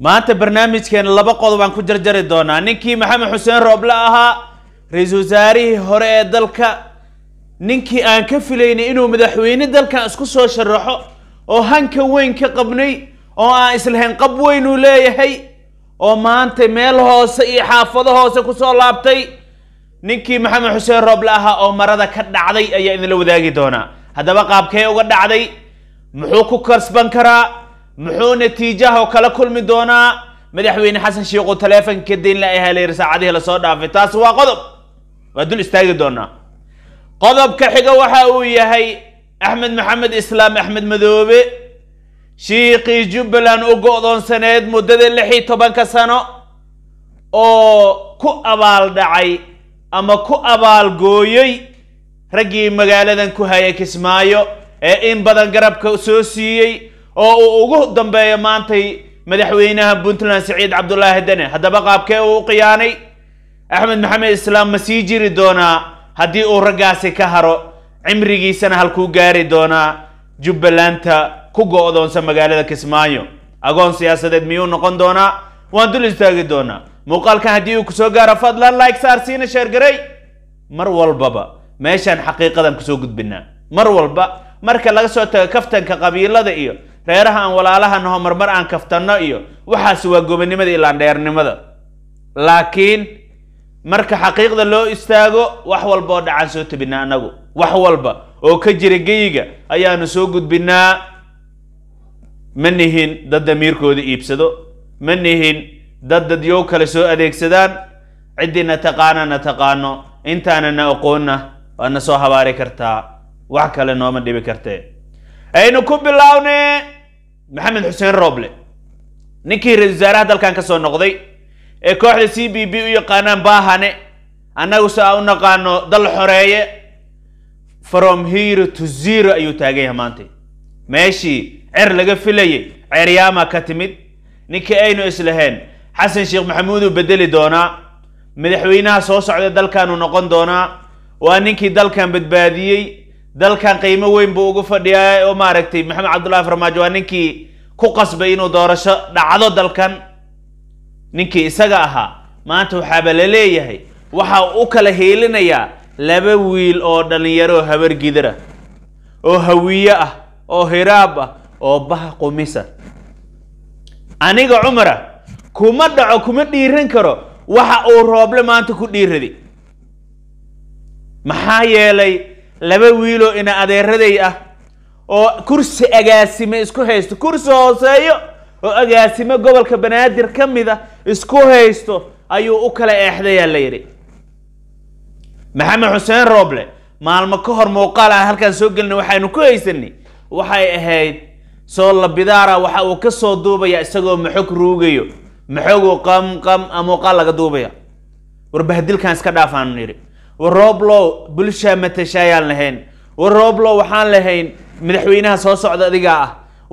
maanta barnaamijkeena laba qodob aan ku jarjari doonaa ninkii maxamed xuseen rooble ahaa ra-iisul wasaarihii hore ee dalka ninkii aan ka filaynay inuu madaxweyne dalkan isku soo sharaxo oo hanka weyn ka qabnay oo aan islahayn qab weyn uu leeyahay oo maanta meel hoose iyo xaafado hoose kusoo laabtay ninkii maxamed xuseen rooble ahaa oo marada ka dhacday ayaa idinla wadaagi doonaa haddaba qaabkee uga dhacday muxuu ku kasban karaa muxuu natiijahoo kala kulmi doonaa madaxweyne xasan sheikhu taleefonka dayn la aheleyr saacadihii lasoo dhaafay taas waa qodob waa dul istaagi doonaa qodobka xiga waxa uu yahay axmed maxamed islaam axmed madoobe shiikii jubbaland u go-doonsaneed muddada lix iyo tobanka sano oo ku abaal dhacay ama ku abaal abaalgooyey raggii magaaladan ku hayay kismaayo ee in badan garabka soo siiyey oo uu ugu dambeeyo maantay madaxweynaha puntland siciid cabdulaahi dane haddaba qaabkee uu u qiyaanay axmed maxamed islaam ma sii jiri doonaa haddii uu raggaasi ka haro cimrigiisana halkuu gaari doonaa jubbalanta ku go-doonsa magaalada kismaayo agoon siyaasadeed miyuu noqon doonaa waan dul istaagi doonaa muuqaalkan haddii uu kusoo gaaro fadlan like saar siina sheergaray mar walbaba meeshaan xaqiiqadan kusoo gudbinaa mar walba marka laga soo tago kaftanka qabiilada iyo reeraha aan walaalaha naho marmar aan kaftanno iyo waxaas waa gobonimada ilaan dheernimada laakiin marka xaqiiqda loo istaago wax walba oo dhacaan soo tabinaa annagu wax walba oo ka jira geyiga ayaanu soo gudbinaa ma nihin dad damiirkooda iibsado ma nihin dad dadyow kale soo adeegsadaan ciddina taqaana na taqaano intaana na aqoonna waadna soo habaari kartaa wax kale nooma dhibi kartee aynu ku bilownee maxamed xuseen roble ninkii ra-isul wasaaraha dalkan ka soo noqday ee kooxda c b b u yaqaanaan baahane annagu annaguse aa u naqaano dal xoreeye from hero to zero ayuu taagan yahay maanta meeshii cer laga filayay ceeryaamaa ka timid ninkii aynu islaheen xasan sheekh maxamuuduu beddeli doonaa madaxweynaha soo socda dalkanuu noqon doonaa waa ninkii dalkan badbaadiyey dalkan qiimo weyn buu ugu fadhiyaa oo maaragtay maxamed cabdullahi farmaajo waa ninkii ku qasbay inuu doorasho dhacdo dalkan ninkii isaga ahaa maanta waxaaba la leeyahay waxaa u kala heelinayaa laba wiil oo dhallinyaroo habargidara oo hawiye ah oo hiraab ah oo bah qumisa aniga cumara kuma dhaco kuma dhiiran karo waxa uu rooble maanta ku dhiiraday maxaa yeelay laba wiiloo ina adeeraday ah oo kursi agaasime isku haysto kursi hooseeyo oo agaasime gobolka banaadir ka mid a ah isku haysto ayuu u kala eexdayaa la yidhi maxamed xuseen rooble maalmo ka hor muuqaal aan halkaan soo gelina waxaanu ku haysanay waxay ahayd soolla bidaara waxa uu ka soo duubayaa isagoo maxog ruugayo maxogu qamqam muuqaal laga duubaya warbahdilkan iska dhaaf yidhi waroblow bulsha matasha ayaan lahayn waroblow waxaan lahayn madaxweynaha soo socda adigaa ah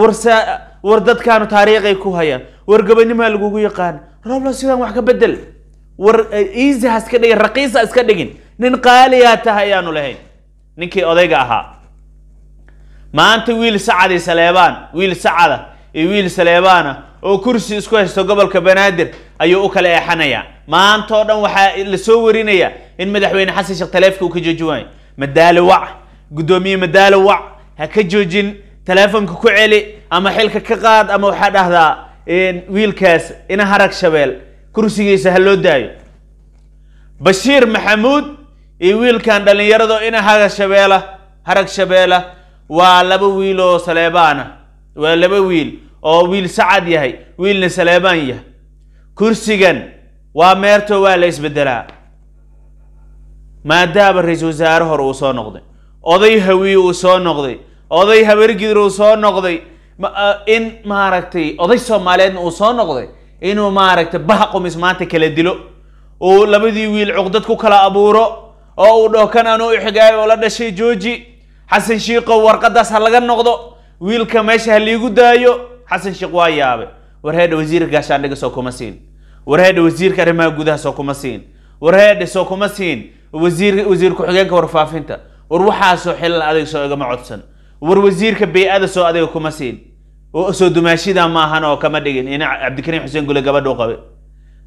warsa war dadkaanu taariikhay ku hayaan war gabanimaa lagugu yaqaan roblo sidaan wax ka bedel war eh, easy ha iska dhigin raqiisa iska dhigin nin qaaliyaa tahay ayaanu lahayn ninkii odayga ahaa maanta wiil sacad iyo saleebaan wiil sacada iyo wiil saleebaana oo kursi isku haysto gobolka banaadir ayuu u kala eexanayaa maantao dhan waxaa la soo warinaya in madaxweyne xasan sheekh taleefka uu ka joojiwayo madaalo wac guddoomiye madaalo wac ha ka joojin teleefonka ku celi ama xilka ka qaad ama waxaa dhahdaa wiilkaas ina harag shabeel kursigiisa ha loo daayo bashiir maxamuud iyo wiilkan dhallinyarado ina haga shabeela harag shabeela waa laba wiil oo saleebaana waa laba wiil oo wiil sacad yahay wiilna saleebaan yahay kursigan waa meerto waa la isbedelaa maadaama ra iisal wasaare hore uu soo noqday oday hawiye uu soo noqday oday habargidir uu soo noqday ah, in maaragtay oday soomaaliyeedna uu soo noqday inuu maaragtay baha qumis maanta kala dilo uu labadii wiil cuqdad ku kala abuuro oo uu dhaho kan anuu ixigaay oo la dhashay jooji xasan shiikow warqaddaas ha laga noqdo wiilka meesha ha liigu daayo xasan shiikh waa yaabay war heedha wasiirka gaashaandhiga soo kuma siin warheedha wasiirka arrimaha gudaha soo kuma siin warheedha soo kuma siin wasiir wasiir ku-xigeenka warfaafinta war waxaasoo xilal adag soo igama codsan war wasiirka bay-ada soo adaga kuma siin soo dumaashida maahan oo kama dhigin in cabdikariim xuseen gule gabadha u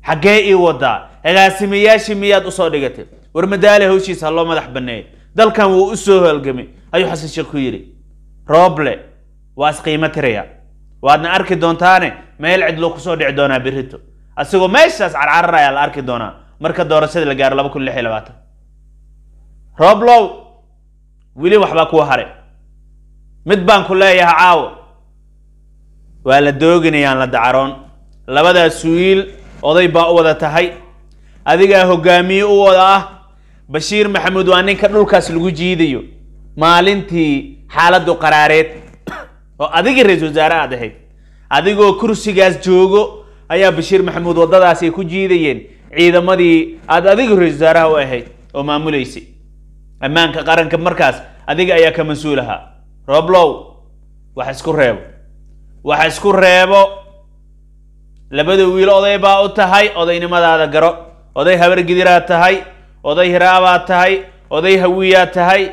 xaggee ii waddaa hagaasimayaashii miyaad usoo dhigatay war madaale hawshiisa ha loo madax baneeyo dalkan wuu usoo halgamay ayuu xasan sheekh ku yidhi rooble waa isqiimo tiraya waadna arki doontaane meel cidlo kusoo dhici doonaa berrito asigoo meeshaas carcararaya la arki doonaa marka doorashadii la gaaro laba kun lix iyo labaatan rooblow weli waxbaa kuwa hare mid baan ku leeyahay caawo waa la dooginayaan la dacaroon labadaas wiil oday baa u wada tahay adigaa hoggaamiye u wada ah bashiir maxamuud waa ninka dhulkaas lagu jiidayo maalintii xaaladdu qaraareed oo adigii ra iisal wasaare aad ahayd adigoo kursigaas joogo ayaa bashiir maxamuud waddadaasi ku jiidayeen ciidamadii aada adiga ra-isul wasaaraha u ahayd oo maamulaysay ammaanka qaranka markaas adiga ayaa ka mas-uul ahaa rooblow wax isku reebo wax isku reebo labada wiil oday baa u tahay odaynimadaada garo oday habar gidiraad tahay oday hiraabaa tahay oday hawiyaad tahay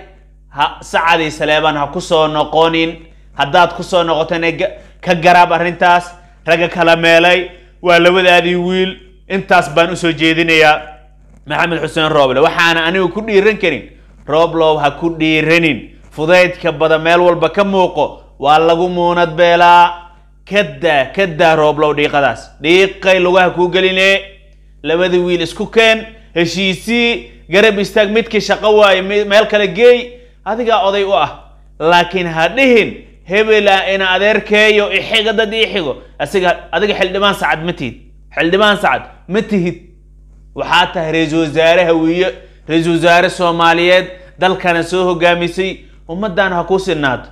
ha sacadii saleeban ha ku soo noqonin haddaad ku soo noqotona e ka garaab arrintaas ragga kala meelay waa labadaadii wiil intaas baan usoo jeedinayaa maxamed xuseen rooble waxaana anigu ku dhiiran karin roblow ha ku dhiiranin fudaydka bada meel walba ka muuqo waa lagu muunad beelaa kadaa kadaa roblow dhiiqadaas dhiiqay lugaha kuu geline labada wiil isku keen heshiisii garab istaag midkii shaqo waayo meel kale geey adigaa oday u ah laakiin ha dhihin hebela ina adeerkeeyo ixiga dad ii asiga adiga xildhibaan sacad ma tihid xildhibaan sacad ma tihid waxaa tahay ra iisal wasaare hawiye ra-iisul wasaare soomaaliyeed dalkana soo hogaamisay ummaddaana ha kuu sinaato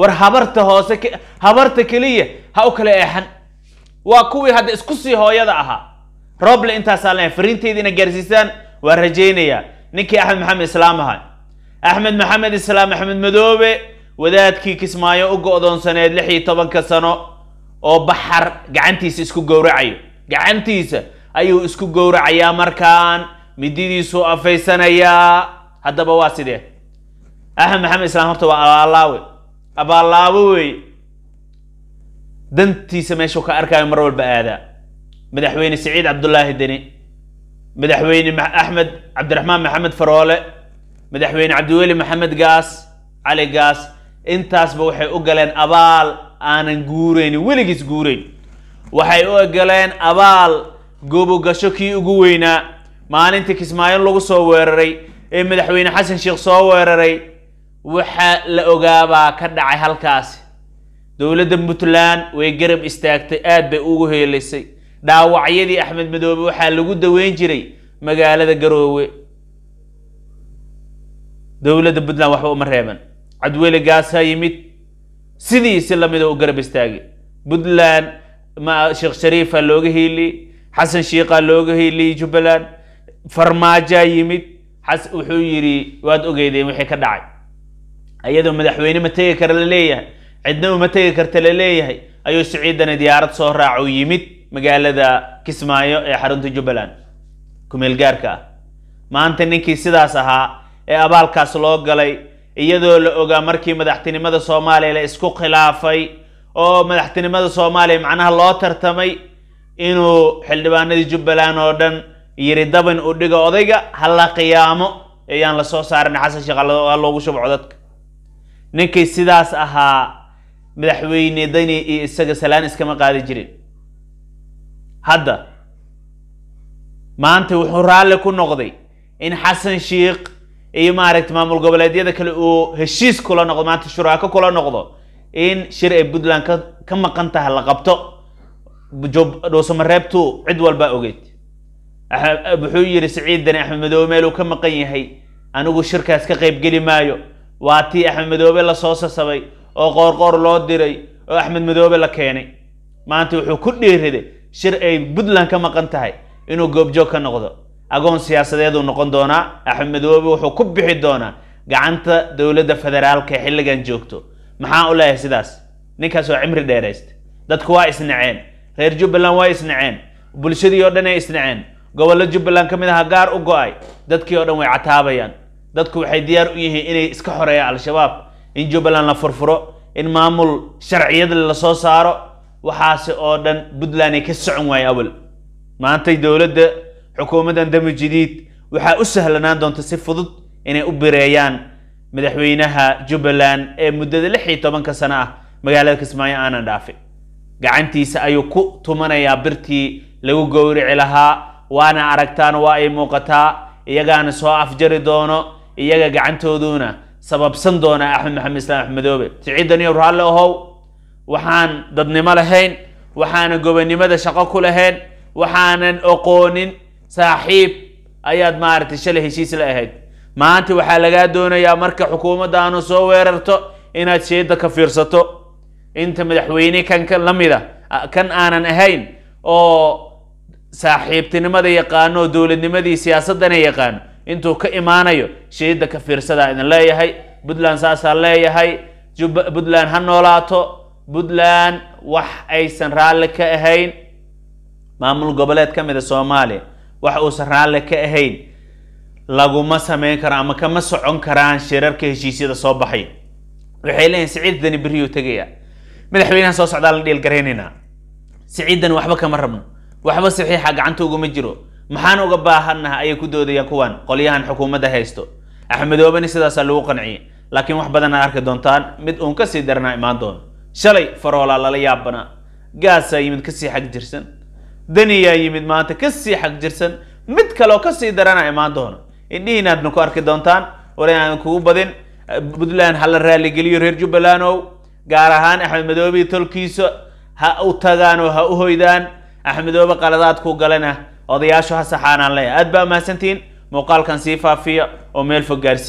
war habarta hoose habarta keliya ha u kala eexan waa kuwii hadda isku sii hooyada ahaa roble intaasaa le fariinteyda ina gaarsiisaan waa rajaynayaa ninkii axmed maxamed islaam ahaa axmed maxamed islaam axmed madoobe wadaadkii kismaayo u go-doonsaneed lix iyo tobanka sano oo baxar gacantiisa isku gowracayo gacantiisa ayuu isku gowracayaa markaan mididiisu afaysanayaa haddaba waa sidee axmed maxamed islaam horta waa abaallaawe abaallaawe weeye dantiisa meeshuu ka arkaayo mar walba aadaa madaxweyne siciid cabdullaahi deni madaxweyne axmed cabdiraxmaan maxamed faroole madaxweyne cabdiweli maxamed gaas cali gaas intaasba waxay u galeen abaal aanan guuraynin weligiis guurayn waxay u galeen abaal goobogasho kii ugu weynaa maalintii kismaayo lagu soo weeraray ee madaxweyne xasan sheekh soo weeraray waxaa la ogaabaa ka dhacay halkaasi dowladda puntland way garab istaagtay aad bay ugu heelisay dhaawacyadii axmed madoobe waxaa lagu daweyn jiray magaalada garoowe dowladda puntland waxba uma reeban cadwele gaasaa yimid sidiisi lamida u garab istaagi puntland sheekh shariifa looga hiili xasan shiikaa looga hiili jubbaland farmaajaa yimid wuxuu yidhi waad ogeydeen wixii ka dhacay iyadoo madaxweyne ma tegi kara la leeyahay cidna uma tegi karta la leeyahay ayuu siciidani diyaarad soo raaco yimid magaalada kismaayo ee xarunta jubbaland kumeelgaarka ah maanta ninkii sidaas ahaa ee abaalkaas loo galay iyadoo la ogaa markii madaxtinimada soomaaliya la isku khilaafay oo madaxtinimada soomaaliya macnaha loo tartamay inuu xildhibaanadii jubbaland oo dhan yiri dabin u dhigo odayga ha qiyaamo ayaan la soo saarin xasan sheekh a loogu shubco dadka ninkii sidaas ahaa madaxweyne dani iyo isaga salaan iskama qaadi jirin hadda maanta wuxuu raalli ku noqday in xasan sheekh iyo maaragta maamul goboleedyada kale uu heshiis kula noqdo maanta shuraako kula noqdo in shir ay puntland ka ka maqan tahay la qabto dhuusamareebtu cid walbaa ogeed wuxuu yidhi siciid dani axmed madoobe meel uu ka maqan yahay anigu shirkaas ka geli maayo waa tii axmed madoobe lasoo sasabay oo qoorqoor loo diray oo axmed madoobe la keenay maanta wuxuu ku dhiiriday shir ay puntland ka maqan tahay inuu goobjoog ka noqdo agoon siyaasadeed uu noqon doonaa axmedoobe wuxuu ku bixi doonaa gacanta dowladda federaalka ee xilligan joogto maxaa u leeyahay sidaas ninkaas waa cimri dheeraysta dadku waa isnaceen reer jubbaland waa isnaceen bulshadii oo dhan ay isnaceen gobollo jubbaland ka mid aha gaar u go-ay dadkii oo dhan way cataabayaan dadku waxay diyaar u yihiin inay iska xoreeyaan al-shabaab in jubbaland la furfuro in maamul sharciyad la soo saaro waxaasi oo dhan puntland ay ka socon waayeen awal maantay dowladda xukuumaddan demi jadiid waxaa u sahlanaan doonta si fudud inay u bireeyaan madaxweynaha jubbaland ee muddada lix iyo tobanka sano ah magaalada kismaayo aanan dhaafi gacantiisa ayuu ku tumanayaa birtii lagu gowrici lahaa waana aragtaan waa ay muuqataa iyagaana soo afjari doono iyaga gacantooduna sababsan doona axmed maxamed islaam axmedoobe siciidaniyo raalle ahow waxaan dadnimo lahayn waxaanan gobonimada shaqo ku lahayn waxaanan oqoonin saaxiib ayaad maaragtay shalay heshiis la ahayd maanta waxaa lagaa doonayaa marka xukuumaddaanu soo weerarto inaad sheeda ka fiirsato inta madaxweyne kan ka la a kan aanan ahayn oo saaxiibtinimada yaqaano oo dowladnimadii siyaasaddana yaqaano intuu ka imaanayo sheeda ka fiirsadaa idin leeyahay puntland saasaa leeyahay puntland ha noolaato puntland wax aysan raalli ka ahayn maamul goboleed ka mid a soomaaliya wax uusan raalle ka ahayn laguma samayn karo ama kama socon karaan shirarka heshiisyada soo baxay waxay leeyihin siciid dani berriyuu tegayaa madaxweynaha soo socdaa la garaynaynaa siciiddani waxba kama rabno waxba saxiixa gacanta uguma jiro maxaan uga baahannaha ayay ku doodayaan kuwan qolyahan xukuumadda haysto axmedoobeni sidaasaa lagu qanciyay laakiin wax badan aad arki doontaan mid uun ka sii daranaa imaan doono shalay faroolaa lala yaabana gaasaa yimid kasii xag jirsan dani yaa yimid maanta ka sii xag jirsan mid kaleo kasii darana imaan doono indhihiin aadna ku arki doontaan war inaadan kugu badin puntland hala raaligeliyo reer jubbaland ow gaar ahaan axmed madoobii tolkiisa ha u tagaan oo ha u hoydaan axmedoobe qaladaad ku galena odayaashu ha saxaanaan leeya aad baa mahadsantihiin muuqaalkan sii faafiya oo meel fog gaarsiiya